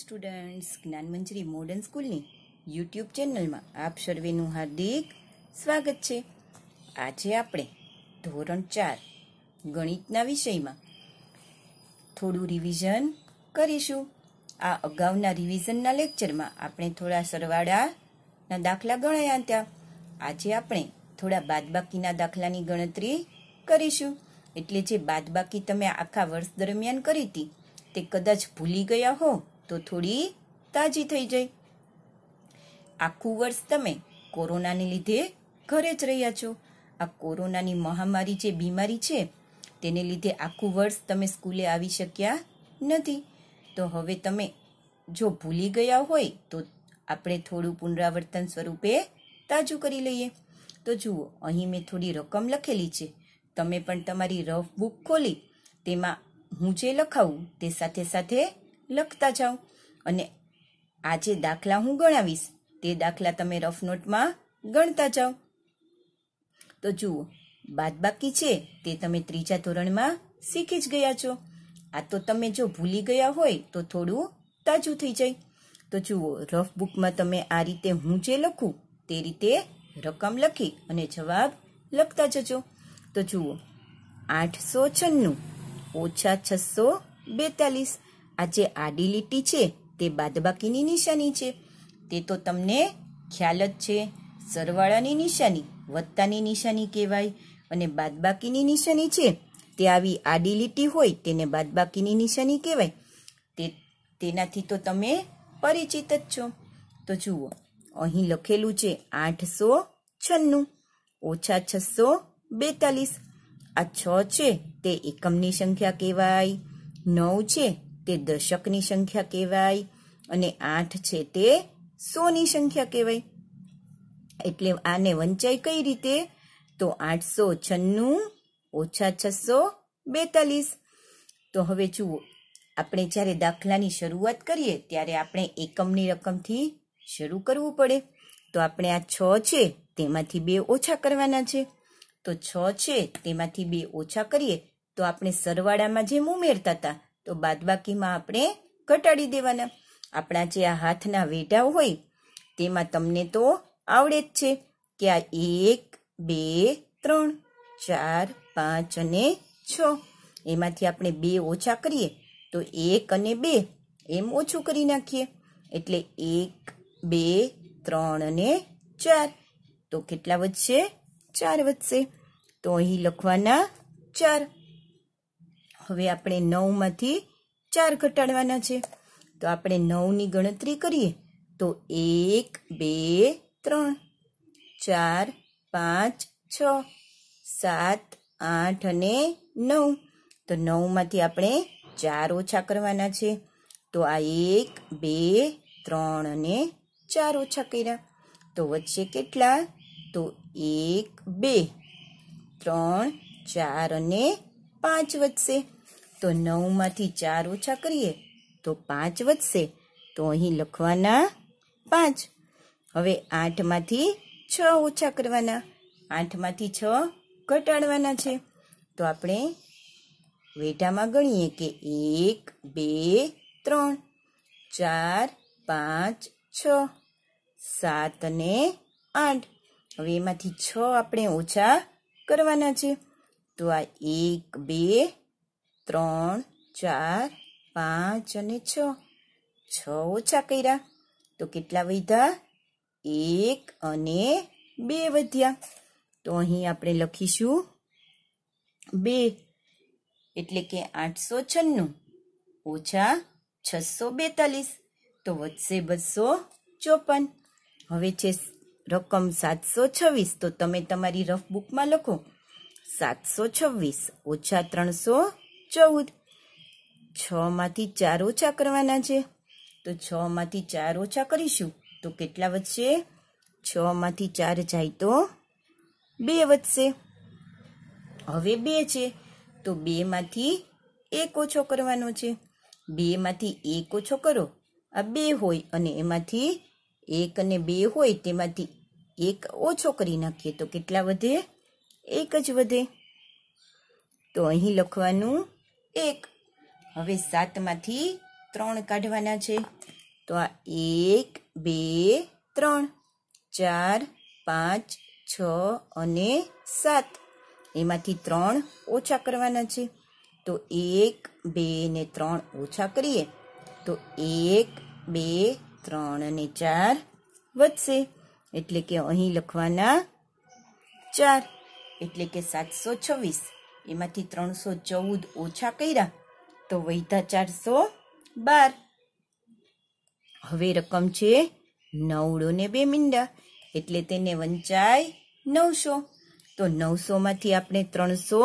Students Gyanmanjari modern સ્કૂલની YouTube ચેનલમાં આપ સર્વેનું હાર્દિક સ્વાગત છે આજે આપણે ધોરણ ચાર ગણિતના વિષયમાં થોડું રિવિઝન કરીશું આ અગાઉના રિવિઝનના લેક્ચરમાં આપણે થોડા સરવાળાના દાખલા ગણાયા હતા આજે આપણે થોડા બાદબાકીના દાખલાની ગણતરી કરીશું એટલે જે બાદબાકી તમે આખા વર્ષ દરમિયાન કરી હતી તે કદાચ ભૂલી ગયા હો તો થોડી તાજી થઈ જાય આખું વર્ષ તમે કોરોનાને લીધે ઘરે જ રહ્યા છો આ કોરોનાની મહામારી જે બીમારી છે તેને લીધે આખું વર્ષ તમે સ્કૂલે આવી શક્યા નથી તો હવે તમે જો ભૂલી ગયા હોય તો આપણે થોડું પુનરાવર્તન સ્વરૂપે તાજું કરી લઈએ તો જુઓ અહીં મેં થોડી રકમ લખેલી છે તમે પણ તમારી રફ બુક ખોલી તેમાં હું જે લખાવું તે સાથે સાથે લખતા જાઓ અને આ જે દાખલા હું ગણાવીશ તે દાખલા તમે રફ નોટમાં ગણતા જાઓ તો જુઓ બાદબાકી છે તે તમે ત્રીજા ધોરણમાં શીખી જ ગયા છો આ તો તમે જો ભૂલી ગયા હોય તો થોડું તાજું થઈ જાય તો જુઓ રફ બુકમાં તમે આ રીતે હું જે લખું તે રીતે રકમ લખી અને જવાબ લખતા જજો તો જુઓ આઠસો છન્નું ઓછા છસો બેતાલીસ આ જે આડી લીટી છે તે બાદબાકીની નિશાની છે તે તો તમને ખ્યાલ જ છે સરવાળાની નિશાની વત્તાની નિશાની કહેવાય અને બાદબાકીની નિશાની છે તે આવી આડી લીટી હોય તેને બાદબાકીની નિશાની કહેવાય તે તેનાથી તો તમે પરિચિત જ છો તો જુઓ અહીં લખેલું છે આઠસો છન્નું ઓછા છસો બેતાલીસ આ છ છે તે એકમની સંખ્યા કહેવાય નવ છે તે દશકની સંખ્યા કહેવાય અને આઠ છે તે સોની સંખ્યા કહેવાય એટલે આને વંચાય કઈ રીતે તો આઠસો છન્નું ઓછા છસો બેતાલીસ તો હવે જુઓ આપણે જ્યારે દાખલાની શરૂઆત કરીએ ત્યારે આપણે એકમની રકમથી શરૂ કરવું પડે તો આપણે આ છ છે તેમાંથી બે ઓછા કરવાના છે તો છ છે તેમાંથી બે ઓછા કરીએ તો આપણે સરવાળામાં જેમ ઉમેરતા હતા તો બાદબાકીમાં આપણે ઘટાડી દેવાના આપણા જે આ હાથના વેઢા હોય તેમાં તમને તો આવડે જ છે કે આ એક બે ત્રણ ચાર પાંચ અને છ એમાંથી આપણે બે ઓછા કરીએ તો એક અને બે એમ ઓછું કરી નાખીએ એટલે એક બે ત્રણ અને ચાર તો કેટલા વધશે ચાર વધશે તો અહીં લખવાના ચાર હવે આપણે નવમાંથી ચાર ઘટાડવાના છે તો આપણે નવની ગણતરી કરીએ તો એક બે ત્રણ ચાર પાંચ છ સાત આઠ અને નવ તો નવમાંથી આપણે ચાર ઓછા કરવાના છે તો આ એક બે ત્રણ અને ચાર ઓછા કર્યા તો વચ્ચે કેટલા તો એક બે ત્રણ ચાર અને પાંચ વધશે તો નવમાંથી ચાર ઓછા કરીએ તો પાંચ વધશે તો અહીં લખવાના પાંચ હવે આઠમાંથી છ ઓછા કરવાના આઠમાંથી છ ઘટાડવાના છે તો આપણે વેઢામાં ગણીએ કે એક બે ત્રણ ચાર પાંચ છ સાત અને આઠ હવે એમાંથી છ આપણે ઓછા કરવાના છે તો આ એક બે ત્રણ ચાર પાંચ અને છ છ ઓછા કર્યા તો કેટલા વધ્યા એક અને બે વધ્યા તો અહીં આપણે લખીશું બે એટલે કે આઠસો છન્નું ઓછા છસો બેતાલીસ તો વધશે બસો ચોપન હવે છે રકમ સાતસો છવ્વીસ તો તમે તમારી રફ બુકમાં લખો સાતસો છવ્વીસ ઓછા ત્રણસો ચૌદ છમાંથી ચાર ઓછા કરવાના છે તો છમાંથી ચાર ઓછા કરીશું તો કેટલા વધશે છમાંથી ચાર જાય તો બે વધશે હવે બે છે તો બેમાંથી એક ઓછો કરવાનો છે બેમાંથી એક ઓછો કરો આ બે હોય અને એમાંથી એક અને બે હોય તેમાંથી એક ઓછો કરી નાખીએ તો કેટલા વધે એક જ વધે તો અહીં લખવાનું એક હવે સાતમાંથી ત્રણ કાઢવાના છે તો આ એક બે ત્રણ ચાર પાંચ છ અને સાત એમાંથી ત્રણ ઓછા કરવાના છે તો એક બે ને ત્રણ ઓછા કરીએ તો એક બે ત્રણ અને ચાર વધશે એટલે કે અહીં લખવાના ચાર એટલે કે સાતસો છવ્વીસ એમાંથી ત્રણસો ચૌદ ઓછા કર્યા તો વૈધા ચારસો બાર હવે રકમ છે નવડો ને બે મીંડા એટલે તેને વંચાય નવસો તો નવસોમાંથી આપણે ત્રણસો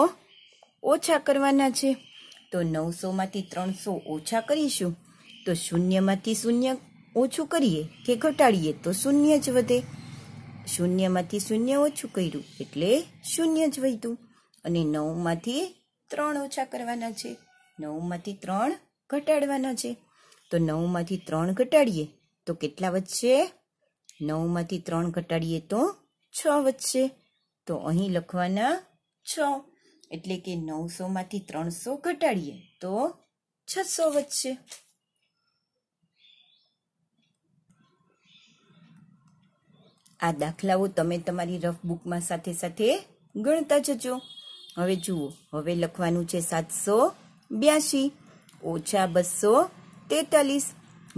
ઓછા કરવાના છે તો નવસોમાંથી ત્રણસો ઓછા કરીશું તો શૂન્યમાંથી શૂન્ય ઓછું કરીએ કે ઘટાડીએ તો શૂન્ય જ વધે શૂન્યમાંથી શૂન્ય ઓછું કર્યું એટલે શૂન્ય જ વધ્યું અને નવમાંથી ત્રણ ઓછા કરવાના છે નવમાંથી ત્રણ ઘટાડવાના છે તો નવમાંથી ત્રણ ઘટાડીએ તો કેટલા વધશે નવમાંથી ત્રણ ઘટાડીએ તો છ વધશે તો અહીં લખવાના છ એટલે કે નવસોમાંથી ત્રણસો ઘટાડીએ તો છસો વધશે આ દાખલાઓ તમે તમારી રફ બુકમાં સાથે સાથે ગણતા જજો હવે જુઓ હવે લખવાનું છે સાતસો બ્યાસી ઓછા બસો તેતાલીસ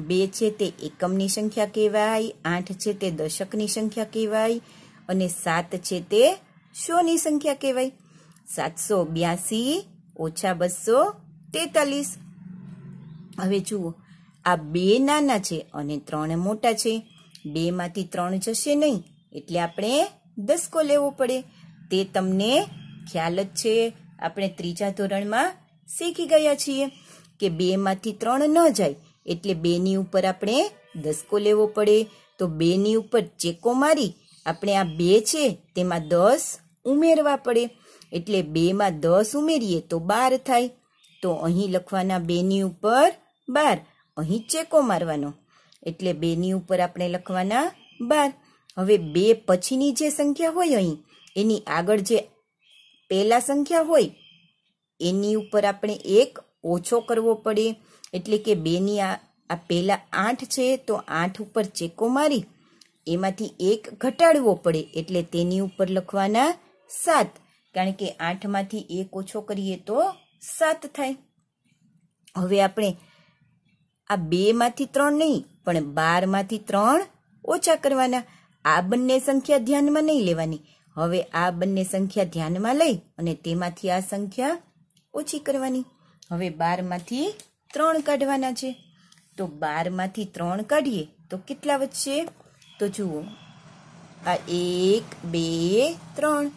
બે છે તે એકમની સંખ્યા કહેવાય આઠ છે તે દશકની સંખ્યા કહેવાય અને સાત છે તે સોની સંખ્યા કહેવાય સાતસો બ્યાસી ઓછા બસો તેતાલીસ હવે જુઓ આ બે નાના છે અને ત્રણ મોટા છે બેમાંથી ત્રણ જશે નહીં એટલે આપણે દસકો લેવો પડે તે તમને ખ્યાલ જ છે આપણે ત્રીજા ધોરણમાં શીખી ગયા છીએ કે બેમાંથી ત્રણ ન જાય એટલે બેની ઉપર આપણે દસકો લેવો પડે તો બેની ઉપર ચેકો મારી આપણે આ બે છે તેમાં દસ ઉમેરવા પડે એટલે બેમાં દસ ઉમેરીએ તો બાર થાય તો અહીં લખવાના બેની ઉપર બાર અહીં ચેકો મારવાનો એટલે બેની ઉપર આપણે લખવાના બાર હવે બે પછીની જે સંખ્યા હોય અહીં એની આગળ જે પહેલા સંખ્યા હોય એની ઉપર આપણે એક ઓછો કરવો પડે એટલે કે બેની આ પહેલા આઠ છે તો આઠ ઉપર ચેકો મારી એમાંથી એક ઘટાડવો પડે એટલે તેની ઉપર લખવાના સાત કારણ કે આઠમાંથી એક ઓછો કરીએ તો સાત થાય હવે આપણે આ બેમાંથી ત્રણ નહીં પણ બારમાંથી ત્રણ ઓછા કરવાના આ બંને સંખ્યા ધ્યાનમાં નહીં લેવાની હવે આ બંને સંખ્યા ધ્યાનમાં લઈ અને તેમાંથી આ સંખ્યા ઓછી કરવાની હવે બારમાંથી ત્રણ કાઢવાના છે તો બારમાંથી ત્રણ કાઢીએ તો કેટલા વધશે તો જુઓ આ એક બે ત્રણ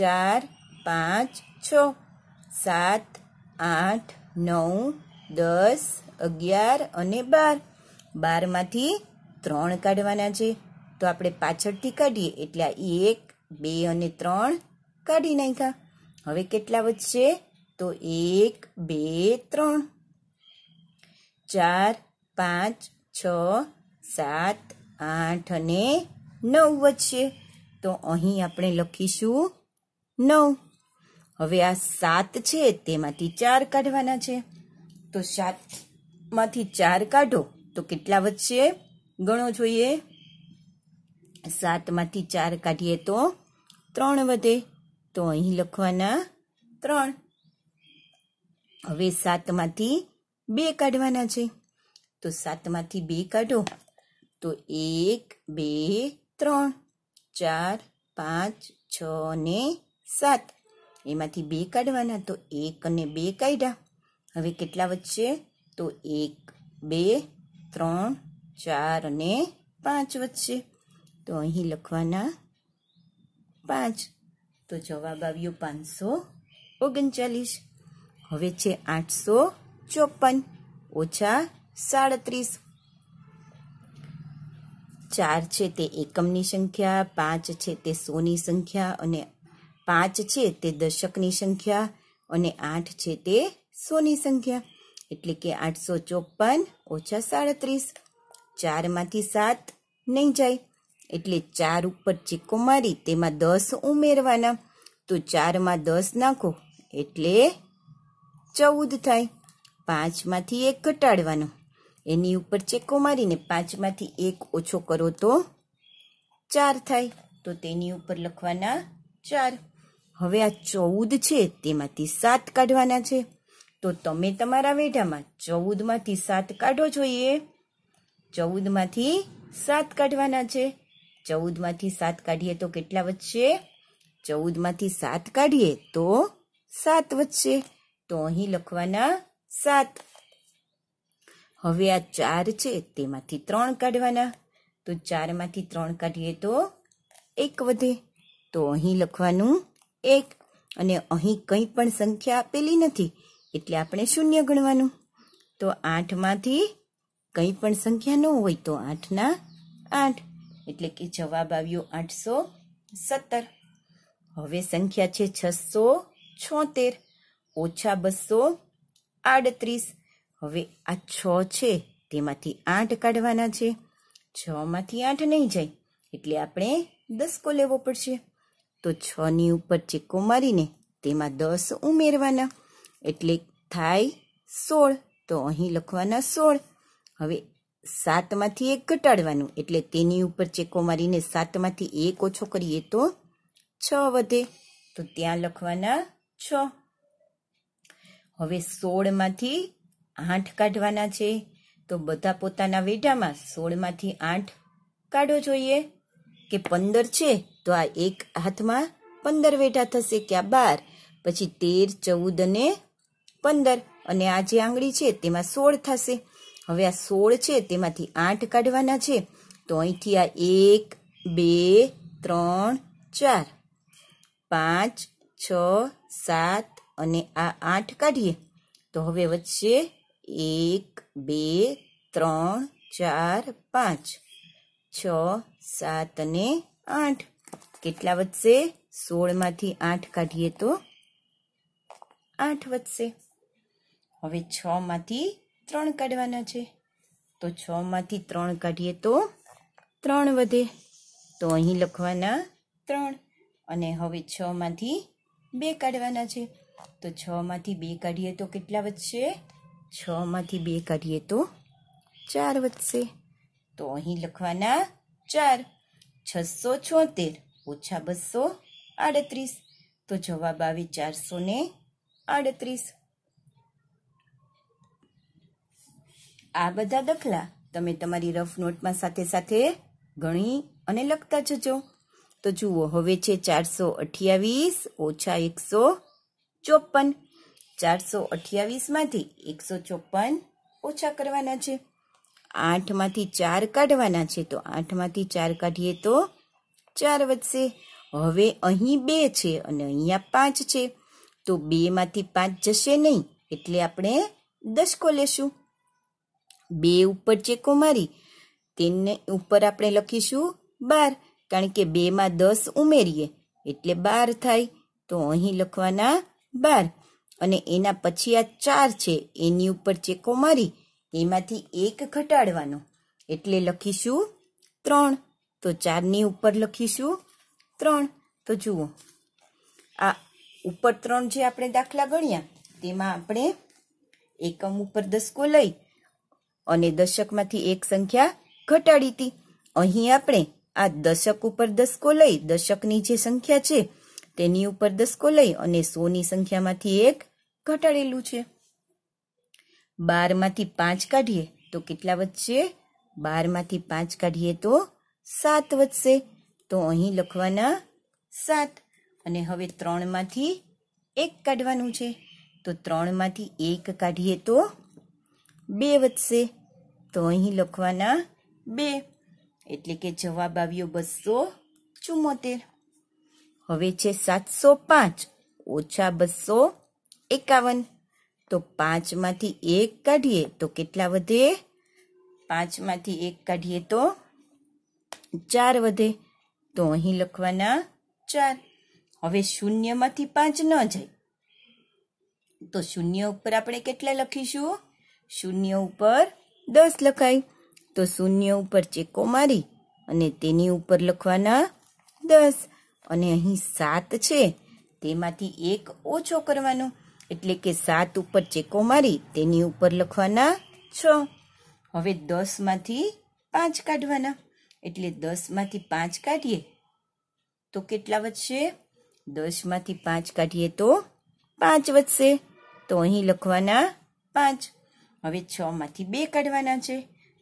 ચાર પાંચ છ સાત આઠ નવ દસ અગિયાર અને બાર બારમાંથી ત્રણ કાઢવાના છે તો આપણે પાછળથી કાઢીએ એટલે આ એક બે અને ત્રણ કાઢી નાખ્યા હવે કેટલા વધશે તો એક બે ત્રણ ચાર પાંચ છ સાત આઠ અને નવ વધશે તો અહીં આપણે લખીશું નવ હવે આ સાત છે તેમાંથી ચાર કાઢવાના છે તો સાતમાંથી ચાર કાઢો તો કેટલા વધશે ગણો જોઈએ સાતમાંથી ચાર કાઢીએ તો ત્રણ વધે તો અહીં લખવાના ત્રણ હવે સાતમાંથી બે કાઢવાના છે તો સાતમાંથી બે કાઢો તો એક બે ત્રણ ચાર પાંચ છ ને સાત એમાંથી બે કાઢવાના તો એક અને બે કાઢ્યા હવે કેટલા વચ્ચે તો એક બે ત્રણ ચાર અને પાંચ વચ્ચે તો અહીં લખવાના પાંચ તો જવાબ આવ્યો પાંચસો ઓગણચાલીસ હવે છે આઠસો ચોપન ઓછા સાડત્રીસ ચાર છે તે એકમની સંખ્યા પાંચ છે તે સોની સંખ્યા અને પાંચ છે તે દશકની સંખ્યા અને આઠ છે તે સોની સંખ્યા એટલે કે આઠસો ચોપન ઓછા સાડત્રીસ ચારમાંથી સાત નહીં જાય એટલે ચાર ઉપર ચીકો મારી તેમાં દસ ઉમેરવાના તો ચારમાં દસ નાખો એટલે ચૌદ થાય પાંચમાંથી એક ઘટાડવાનો એની ઉપર ચેકો મારીને પાંચમાંથી એક ઓછો કરો તો ચાર થાય તો તેની ઉપર લખવાના ચાર હવે આ ચૌદ છે તેમાંથી સાત કાઢવાના છે તો તમે તમારા વેઢામાં ચૌદમાંથી સાત કાઢો જોઈએ ચૌદમાંથી સાત કાઢવાના છે ચૌદમાંથી સાત કાઢીએ તો કેટલા વધશે ચૌદમાંથી સાત કાઢીએ તો સાત વધશે તો અહીં લખવાના સાત હવે આ ચાર છે તેમાંથી ત્રણ કાઢવાના તો ચારમાંથી ત્રણ કાઢીએ તો એક વધે તો અહીં લખવાનું એક અને અહીં કંઈ પણ સંખ્યા આપેલી નથી એટલે આપણે શૂન્ય ગણવાનું તો આઠમાંથી કંઈ પણ સંખ્યા ન હોય તો આઠના આઠ એટલે કે જવાબ આવ્યો આઠસો સત્તર હવે સંખ્યા છે છસો છોતેર ઓછા બસો આડત્રીસ હવે આ છ છે તેમાંથી આઠ કાઢવાના છે છમાંથી આઠ નહીં જાય એટલે આપણે દસકો લેવો પડશે તો છની ઉપર ચીકો મારીને તેમાં દસ ઉમેરવાના એટલે થાય સોળ તો અહીં લખવાના સોળ હવે સાતમાંથી એક ઘટાડવાનું એટલે તેની ઉપર ચેકો મારીને સાતમાંથી એક ઓછો કરીએ તો છ વધે તો ત્યાં લખવાના છ હવે સોળમાંથી આઠ કાઢવાના છે તો બધા પોતાના વેઢામાં સોળમાંથી આઠ કાઢો જોઈએ કે પંદર છે તો આ એક હાથમાં પંદર વેઢા થશે કે આ બાર પછી તેર ચૌદ અને પંદર અને આ જે આંગળી છે તેમાં સોળ થશે હવે આ સોળ છે તેમાંથી આઠ કાઢવાના છે તો અહીંથી આ એક બે ત્રણ ચાર પાંચ છ સાત અને આ આઠ કાઢીએ તો હવે વચ્ચે એક બે ત્રણ ચાર પાંચ છ સાત અને આઠ કેટલા વધશે સોળમાંથી આઠ કાઢીએ તો આઠ વધશે હવે છમાંથી ત્રણ કાઢવાના છે તો છમાંથી ત્રણ કાઢીએ તો ત્રણ વધે તો અહીં લખવાના ત્રણ અને હવે છમાંથી બે કાઢવાના છે તો છમાંથી બે કાઢીએ તો કેટલા વધશે છમાંથી બે કાઢીએ તો ચાર વધશે તો અહીં લખવાના ચાર છસો છોતેર ઓછા બસો આડત્રીસ તો જવાબ આવે ચારસો ને આડત્રીસ આ બધા દખલા તમે તમારી રફ નોટમાં સાથે સાથે ગણી અને લખતા જજો તો જુઓ હવે છે ચારસો અઠ્યાવીસ ઓછા એકસો ચોપન ચારસો અઠ્યાવીસમાંથી એકસો ચોપન ઓછા કરવાના છે આઠમાંથી ચાર કાઢવાના છે તો આઠમાંથી ચાર કાઢીએ તો ચાર વધશે હવે અહીં બે છે અને અહીંયા પાંચ છે તો બેમાંથી પાંચ જશે નહીં એટલે આપણે દસકો લેશું બે ઉપર ચેકો મારી તેને ઉપર આપણે લખીશું બાર કારણ કે બેમાં દસ ઉમેરીએ એટલે બાર થાય તો અહીં લખવાના બાર અને એના પછી આ ચાર છે એની ઉપર ચેકો મારી એમાંથી એક ઘટાડવાનો એટલે લખીશું ત્રણ તો ચારની ઉપર લખીશું ત્રણ તો જુઓ આ ઉપર ત્રણ જે આપણે દાખલા ગણ્યા તેમાં આપણે એકમ ઉપર દસકો લઈ અને દશકમાંથી એક સંખ્યા ઘટાડી હતી અહીં આપણે આ દશક ઉપર દસકો લઈ દશકની જે સંખ્યા છે તેની ઉપર દસકો લઈ અને સોની સંખ્યામાંથી એક ઘટાડેલું છે બારમાંથી પાંચ કાઢીએ તો કેટલા વધશે બારમાંથી પાંચ કાઢીએ તો સાત વધશે તો અહીં લખવાના સાત અને હવે ત્રણમાંથી એક કાઢવાનું છે તો ત્રણમાંથી એક કાઢીએ તો બે વધશે તો અહીં લખવાના બે એટલે કે જવાબ આવ્યો બસો ચુમ્મોતેર હવે છે સાતસો પાંચ ઓછા બસો એકાવન તો પાંચમાંથી એક કાઢીએ તો કેટલા વધે પાંચમાંથી એક કાઢીએ તો ચાર વધે તો અહીં લખવાના ચાર હવે શૂન્યમાંથી પાંચ ન જાય તો શૂન્ય ઉપર આપણે કેટલા લખીશું શૂન્ય ઉપર દસ લખાય તો શૂન્ય ઉપર ચેકો મારી અને તેની ઉપર લખવાના દસ અને અહીં સાત છે તેમાંથી એક ઓછો કરવાનો એટલે કે સાત ઉપર ચેકો મારી તેની ઉપર લખવાના છ હવે દસમાંથી પાંચ કાઢવાના એટલે દસમાંથી પાંચ કાઢીએ તો કેટલા વધશે દસમાંથી પાંચ કાઢીએ તો પાંચ વધશે તો અહીં લખવાના પાંચ હવે છમાંથી બે કાઢવાના છે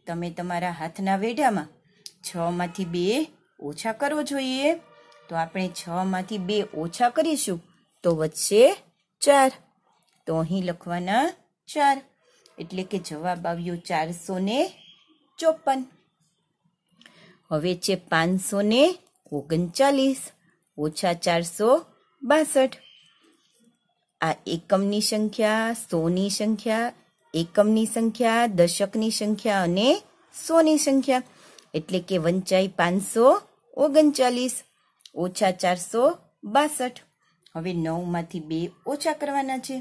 તમે તમારા હાથના વેઢામાં છમાંથી બે ઓછા કરવો જોઈએ તો આપણે છમાંથી બે ઓછા કરીશું તો વધશે ચાર તો અહીં લખવાના ચાર એટલે કે જવાબ આવ્યો ચારસો ને ચોપન હવે છે પાંચસો ને ઓગણચાલીસ ઓછા ચારસો બાસઠ આ એકમની સંખ્યા સોની સંખ્યા એકમની સંખ્યા દશકની સંખ્યા અને સોની સંખ્યા એટલે કે વંચાઈ પાંચસો ઓગણચાલીસ ઓછા ચારસો બાસઠ હવે નવમાંથી બે ઓછા કરવાના છે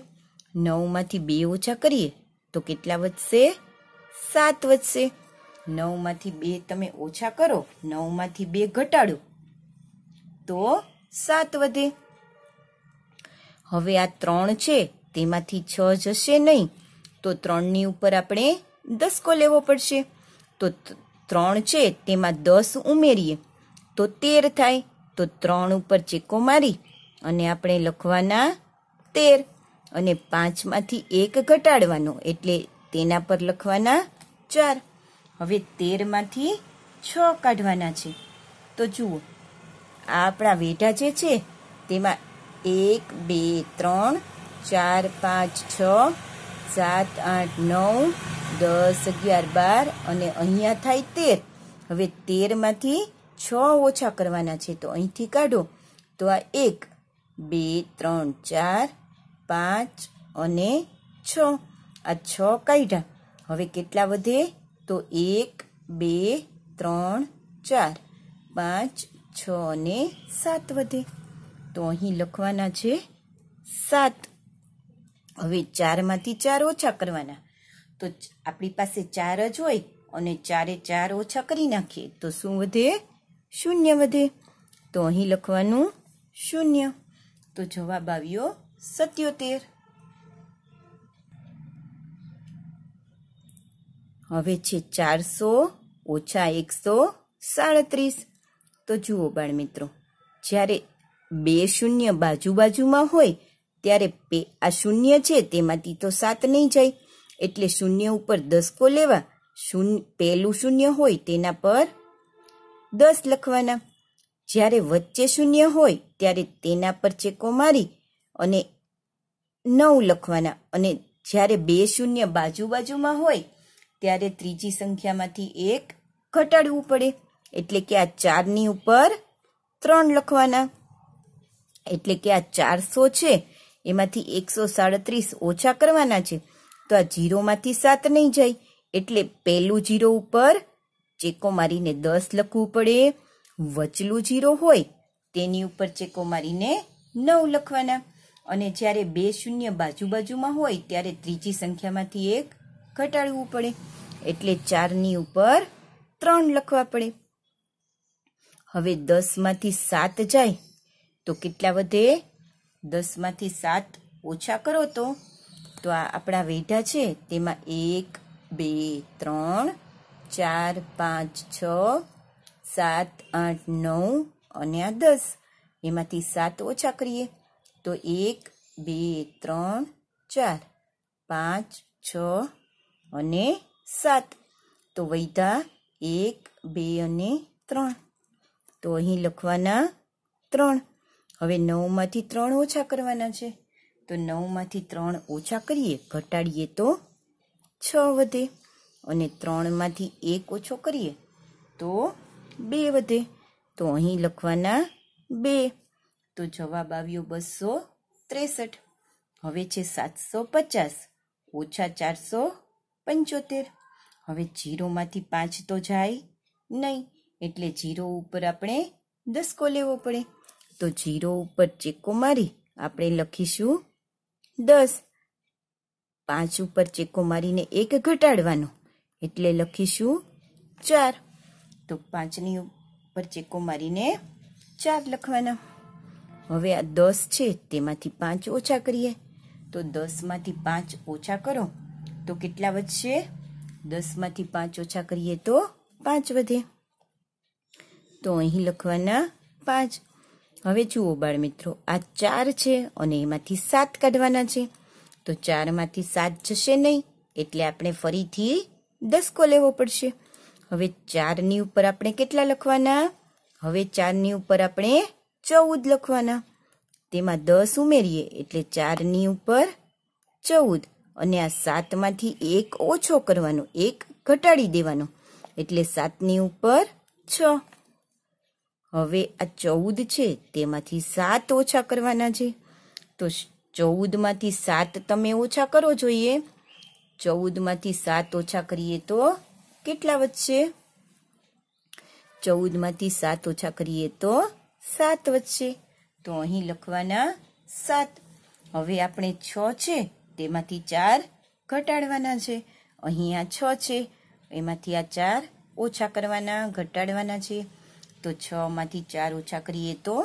નવમાંથી બે ઓછા કરીએ તો કેટલા વધશે સાત વધશે નવમાંથી બે તમે ઓછા કરો નવમાંથી બે ઘટાડો તો સાત વધે હવે આ ત્રણ છે તેમાંથી છ જશે નહીં તો ત્રણની ઉપર આપણે દસકો લેવો પડશે તો ત્રણ છે તેમાં દસ ઉમેરીએ તો તેર થાય તો ત્રણ ઉપર ચેકો મારી અને આપણે લખવાના તેર અને પાંચમાંથી એક ઘટાડવાનો એટલે તેના પર લખવાના ચાર હવે તેરમાંથી છ કાઢવાના છે તો જુઓ આ આપણા વેઢા જે છે તેમાં એક બે ત્રણ ચાર પાંચ છ સાત આઠ નવ દસ અગિયાર બાર અને અહીંયા થાય તેર હવે તેરમાંથી છ ઓછા કરવાના છે તો અહીંથી કાઢો તો આ એક બે ત્રણ ચાર પાંચ અને છ આ છ કાઢ્યા હવે કેટલા વધે તો એક બે ત્રણ ચાર પાંચ છ અને સાત વધે તો અહીં લખવાના છે સાત હવે ચારમાંથી ચાર ઓછા કરવાના તો આપણી પાસે ચાર જ હોય અને ચારે ચાર ઓછા કરી નાખીએ તો શું વધે શૂન્ય વધે તો અહીં લખવાનું શૂન્ય તો જવાબ આવ્યો સત્યોતેર હવે છે ચારસો ઓછા એકસો સાડત્રીસ તો જુઓ બાળમિત્રો જ્યારે બે શૂન્ય બાજુ બાજુમાં હોય ત્યારે બે આ શૂન્ય છે તેમાંથી તો સાત નહીં જાય એટલે શૂન્ય ઉપર દસકો લેવા શૂન્ય પહેલું શૂન્ય હોય તેના પર દસ લખવાના જ્યારે વચ્ચે શૂન્ય હોય ત્યારે તેના પર ચેકો મારી અને નવ લખવાના અને જ્યારે બે શૂન્ય બાજુ બાજુમાં હોય ત્યારે ત્રીજી સંખ્યામાંથી એક ઘટાડવું પડે એટલે કે આ ચારની ઉપર ત્રણ લખવાના એટલે કે આ ચારસો છે એમાંથી એકસો સાડત્રીસ ઓછા કરવાના છે તો આ જીરોમાંથી સાત નહીં જાય એટલે પહેલું જીરો ઉપર ચેકો મારીને દસ લખવું પડે વચલું જીરો હોય તેની ઉપર ચેકો મારીને નવ લખવાના અને જ્યારે બે શૂન્ય બાજુ બાજુમાં હોય ત્યારે ત્રીજી સંખ્યામાંથી એક ઘટાડવું પડે એટલે ચારની ઉપર ત્રણ લખવા પડે હવે દસમાંથી સાત જાય તો કેટલા વધે દસમાંથી સાત ઓછા કરો તો તો આ આપણા વેઢા છે તેમાં એક બે ત્રણ ચાર પાંચ છ સાત આઠ નવ અને આ દસ એમાંથી સાત ઓછા કરીએ તો એક બે ત્રણ ચાર પાંચ છ અને સાત તો વૈધા એક બે અને ત્રણ તો અહીં લખવાના ત્રણ હવે નવમાંથી ત્રણ ઓછા કરવાના છે તો નવમાંથી ત્રણ ઓછા કરીએ ઘટાડીએ તો છ વધે અને ત્રણમાંથી એક ઓછો કરીએ તો બે વધે તો અહીં લખવાના બે તો જવાબ આવ્યો બસો ત્રેસઠ હવે છે સાતસો પચાસ ઓછા ચારસો પંચોતેર હવે જીરોમાંથી પાંચ તો જાય નહીં એટલે જીરો ઉપર આપણે દસકો લેવો પડે તો જીરો ઉપર ચેકો મારી આપણે લખીશું દસ પાંચ ઉપર ચેકો મારીને એક ઘટાડવાનો એટલે લખીશું ચાર તો પાંચની ઉપર ચેકો મારીને ચાર લખવાના હવે આ દસ છે તેમાંથી પાંચ ઓછા કરીએ તો દસમાંથી પાંચ ઓછા કરો તો કેટલા વધશે દસમાંથી પાંચ ઓછા કરીએ તો પાંચ વધે તો અહીં લખવાના પાંચ હવે જુઓ બાળ મિત્રો આ ચાર છે અને એમાંથી સાત કાઢવાના છે તો ચારમાંથી સાત જશે નહીં એટલે આપણે ફરીથી દસકો લેવો પડશે હવે ચારની ઉપર આપણે કેટલા લખવાના હવે ચારની ઉપર આપણે ચૌદ લખવાના તેમાં દસ ઉમેરીએ એટલે ચારની ઉપર ચૌદ અને આ સાતમાંથી એક ઓછો કરવાનો એક ઘટાડી દેવાનો એટલે સાતની ઉપર છ હવે આ ચૌદ છે તેમાંથી સાત ઓછા કરવાના છે તો ચૌદમાંથી સાત તમે ઓછા કરો જોઈએ ચૌદમાંથી સાત ઓછા કરીએ તો કેટલા વધશે ચૌદમાંથી સાત ઓછા કરીએ તો સાત વધશે તો અહીં લખવાના સાત હવે આપણે છ છે તેમાંથી ચાર ઘટાડવાના છે અહીં આ છ છે એમાંથી આ ચાર ઓછા કરવાના ઘટાડવાના છે તો છ માંથી ચાર ઓછા કરીએ તો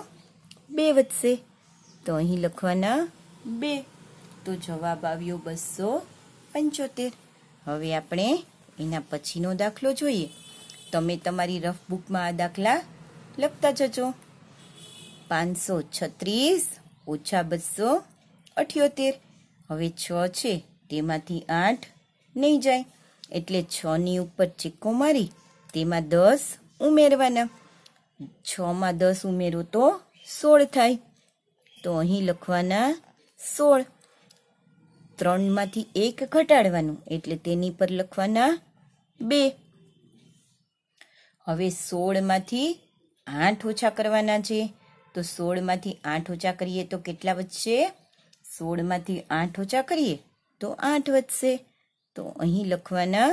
બે વધશે તો અહીં લખવાના બે તો જવાબ આવ્યો બસો પંચોતેર હવે આપણે એના પછીનો દાખલો જોઈએ તમે તમારી રફ બુકમાં આ દાખલા લખતા જજો પાંચસો છત્રીસ ઓછા બસો અઠ્યોતેર હવે છ છે તેમાંથી આઠ નહીં જાય એટલે છની ઉપર ચિક્કો મારી તેમાં દસ ઉમેરવાના છમાં દસ ઉમેરો તો સોળ થાય તો અહીં લખવાના સોળ ત્રણમાંથી એક ઘટાડવાનું એટલે તેની પર લખવાના બે હવે સોળમાંથી આઠ ઓછા કરવાના છે તો સોળમાંથી આઠ ઓછા કરીએ તો કેટલા વધશે સોળમાંથી આઠ ઓછા કરીએ તો આઠ વધશે તો અહીં લખવાના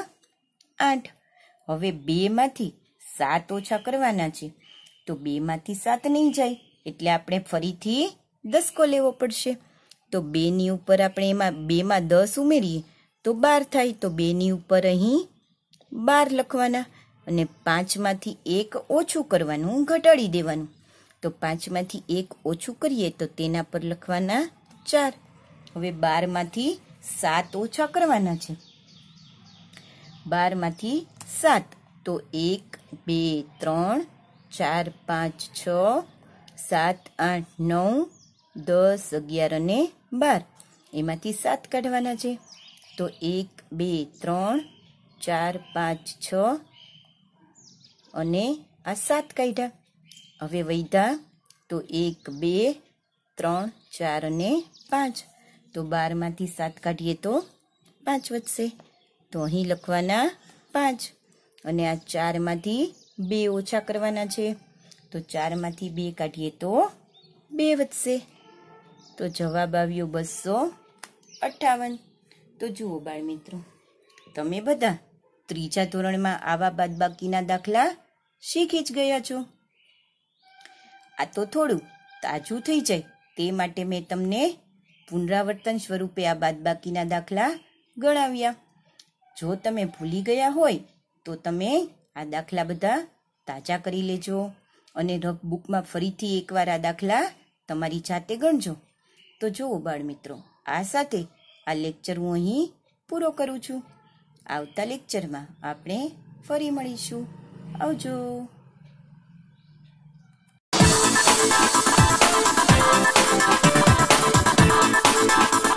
આઠ હવે બેમાંથી સાત ઓછા કરવાના છે તો બેમાંથી સાત નહીં જાય એટલે આપણે ફરીથી દસકો લેવો પડશે તો બેની ઉપર આપણે એમાં બેમાં દસ ઉમેરીએ તો બાર થાય તો બેની ઉપર અહીં બાર લખવાના અને પાંચમાંથી એક ઓછું કરવાનું ઘટાડી દેવાનું તો પાંચમાંથી એક ઓછું કરીએ તો તેના પર લખવાના ચાર હવે બારમાંથી સાત ઓછા કરવાના છે બારમાંથી સાત તો એક બે ત્રણ ચાર પાંચ છ સાત આઠ નવ દસ અગિયાર અને બાર એમાંથી સાત કાઢવાના છે તો એક બે ત્રણ ચાર પાંચ છ અને આ સાત કાઢ્યા હવે વૈધા તો એક બે ત્રણ ચાર અને પાંચ તો બારમાંથી સાત કાઢીએ તો પાંચ વધશે તો અહીં લખવાના પાંચ અને આ ચારમાંથી બે ઓછા કરવાના છે તો ચારમાંથી બે કાઢીએ તો બે વધશે તો જવાબ આવ્યો બસો અઠાવન તો જુઓ બાળ મિત્રો તમે બધા ત્રીજા ધોરણમાં આવા બાદ બાકીના દાખલા શીખી જ ગયા છો આ તો થોડું તાજું થઈ જાય તે માટે મેં તમને પુનરાવર્તન સ્વરૂપે આ બાદબાકીના દાખલા ગણાવ્યા જો તમે ભૂલી ગયા હોય તો તમે આ દાખલા બધા તાજા કરી લેજો અને બુકમાં ફરીથી એકવાર આ દાખલા તમારી જાતે ગણજો તો જુઓ બાળ મિત્રો આ સાથે આ લેક્ચર હું અહીં પૂરો કરું છું આવતા લેક્ચરમાં આપણે ફરી મળીશું આવજો Thank you.